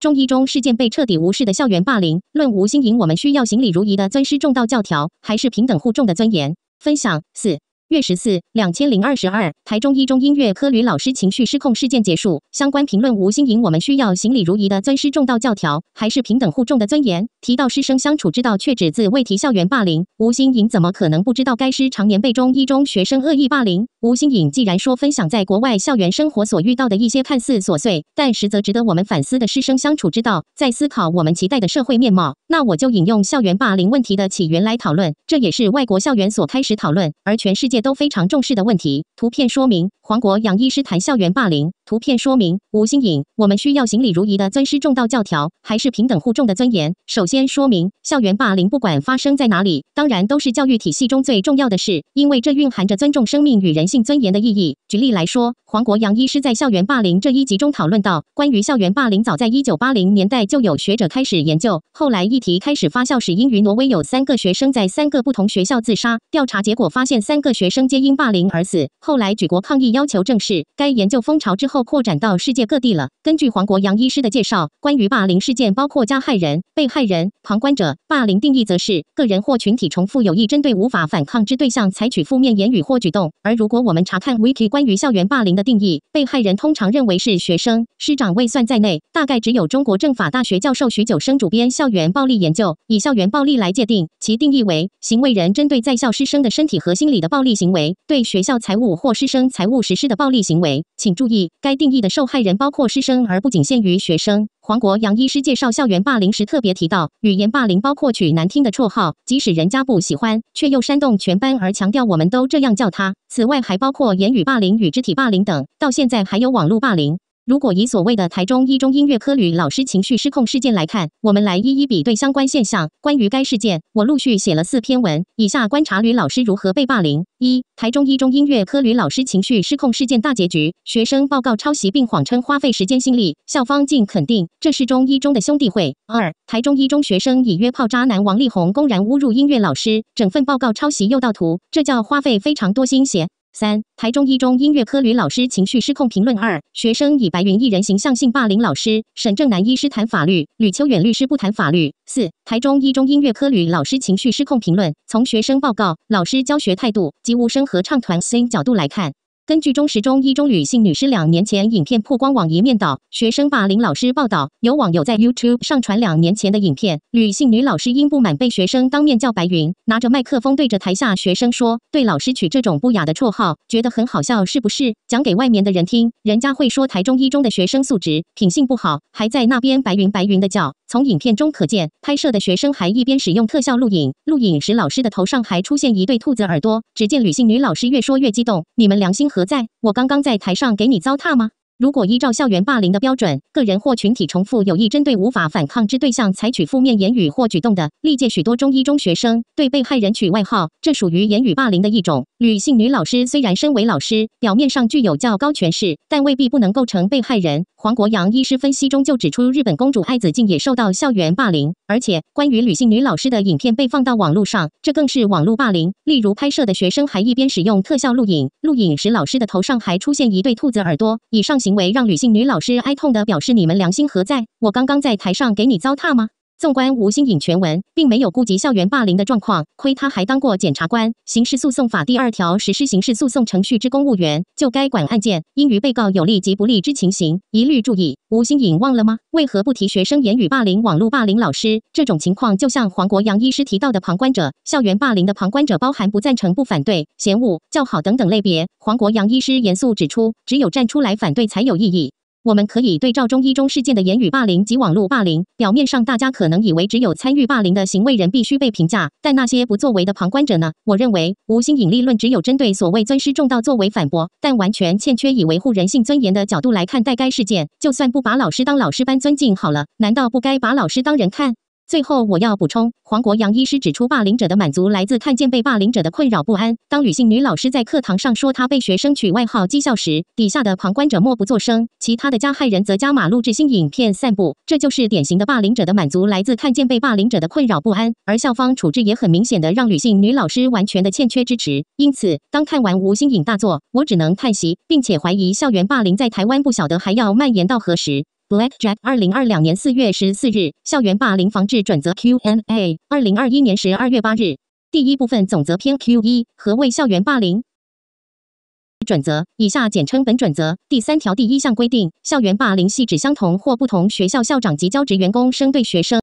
中医中事件被彻底无视的校园霸凌论无新颖，我们需要行礼如仪的尊师重道教条，还是平等互重的尊严？分享四。月十四，两千零二十二，台中一中音乐科吕老师情绪失控事件结束，相关评论吴新颖，我们需要行礼如仪的尊师重道教条，还是平等互重的尊严？提到师生相处之道，却只字未提校园霸凌。吴新颖怎么可能不知道该师常年被中一中学生恶意霸凌？吴新颖既然说分享在国外校园生活所遇到的一些看似琐碎，但实则值得我们反思的师生相处之道，在思考我们期待的社会面貌，那我就引用校园霸凌问题的起源来讨论，这也是外国校园所开始讨论，而全世界。都非常重视的问题。图片说明：黄国杨医师谈校园霸凌。图片说明：吴新颖。我们需要行礼如仪的尊师重道教条，还是平等互重的尊严？首先说明，校园霸凌不管发生在哪里，当然都是教育体系中最重要的事，因为这蕴含着尊重生命与人性尊严的意义。举例来说，黄国杨医师在校园霸凌这一集中讨论到，关于校园霸凌，早在一九八零年代就有学者开始研究，后来议题开始发酵，时，因于挪威有三个学生在三个不同学校自杀，调查结果发现三个学。学生皆因霸凌而死，后来举国抗议要求正视该研究风潮之后扩展到世界各地了。根据黄国阳医师的介绍，关于霸凌事件包括加害人、被害人、旁观者。霸凌定义则是个人或群体重复有意针对无法反抗之对象采取负面言语或举动。而如果我们查看 Wiki 关于校园霸凌的定义，被害人通常认为是学生，师长未算在内，大概只有中国政法大学教授徐久生主编《校园暴力研究》以校园暴力来界定，其定义为行为人针对在校师生的身体和心理的暴力。行为对学校财务或师生财务实施的暴力行为，请注意，该定义的受害人包括师生，而不仅限于学生。黄国杨医师介绍校园霸凌时特别提到，语言霸凌包括取难听的绰号，即使人家不喜欢，却又煽动全班，而强调我们都这样叫他。此外，还包括言语霸凌与肢体霸凌等，到现在还有网络霸凌。如果以所谓的台中一中音乐科吕老师情绪失控事件来看，我们来一一比对相关现象。关于该事件，我陆续写了四篇文。以下观察吕老师如何被霸凌：一、台中一中音乐科吕老师情绪失控事件大结局，学生报告抄袭并谎称花费时间心力，校方竟肯定这是中一中的兄弟会；二、台中一中学生以约炮渣男王力宏公然侮辱音乐老师，整份报告抄袭又盗图，这叫花费非常多心血。三台中一中音乐科吕老师情绪失控评论，二学生以白云艺人形象性霸凌老师。沈正南医师谈法律，吕秋远律师不谈法律。四台中一中音乐科吕老师情绪失控评论，从学生报告、老师教学态度及无声合唱团声音角度来看。根据中实中一中女性女师两年前影片曝光网一面倒学生霸凌老师报道，有网友在 YouTube 上传两年前的影片。女性女老师因不满被学生当面叫“白云”，拿着麦克风对着台下学生说：“对老师取这种不雅的绰号，觉得很好笑，是不是？”讲给外面的人听，人家会说台中一中的学生素质品性不好，还在那边“白云白云”的叫。从影片中可见，拍摄的学生还一边使用特效录影，录影时老师的头上还出现一对兔子耳朵。只见女性女老师越说越激动：“你们良心！”何在？我刚刚在台上给你糟蹋吗？如果依照校园霸凌的标准，个人或群体重复有意针对无法反抗之对象，采取负面言语或举动的，历届许多中医中学生对被害人取外号，这属于言语霸凌的一种。女性女老师虽然身为老师，表面上具有较高权势，但未必不能构成被害人。黄国阳医师分析中就指出，日本公主爱子竟也受到校园霸凌，而且关于女性女老师的影片被放到网络上，这更是网络霸凌。例如拍摄的学生还一边使用特效录影，录影时老师的头上还出现一对兔子耳朵。以上行为让女性女老师哀痛的表示：“你们良心何在？我刚刚在台上给你糟蹋吗？”纵观吴新颖全文，并没有顾及校园霸凌的状况。亏他还当过检察官，《刑事诉讼法》第二条，实施刑事诉讼程序之公务员，就该管案件，应于被告有利及不利之情形，一律注意。吴新颖忘了吗？为何不提学生言语霸凌、网络霸凌、老师这种情况？就像黄国阳医师提到的，旁观者，校园霸凌的旁观者包含不赞成、不反对、嫌恶、叫好等等类别。黄国阳医师严肃指出，只有站出来反对才有意义。我们可以对照中医中事件的言语霸凌及网络霸凌，表面上大家可能以为只有参与霸凌的行为人必须被评价，但那些不作为的旁观者呢？我认为无心引力论只有针对所谓尊师重道作为反驳，但完全欠缺以维护人性尊严的角度来看待该事件。就算不把老师当老师般尊敬好了，难道不该把老师当人看？最后，我要补充，黄国阳医师指出，霸凌者的满足来自看见被霸凌者的困扰不安。当女性女老师在课堂上说她被学生取外号讥笑时，底下的旁观者默不作声，其他的加害人则加码录制新影片散布，这就是典型的霸凌者的满足来自看见被霸凌者的困扰不安。而校方处置也很明显的让女性女老师完全的欠缺支持，因此，当看完吴新颖大作，我只能叹息，并且怀疑校园霸凌在台湾不晓得还要蔓延到何时。BlackJack 二零二两年四月十四日，校园霸凌防治准则 Q&A。二零二一年十二月八日，第一部分总则篇 Q 一：何谓校园霸凌？准则（以下简称本准则）第三条第一项规定，校园霸凌系指相同或不同学校校长及教职员工生对学生。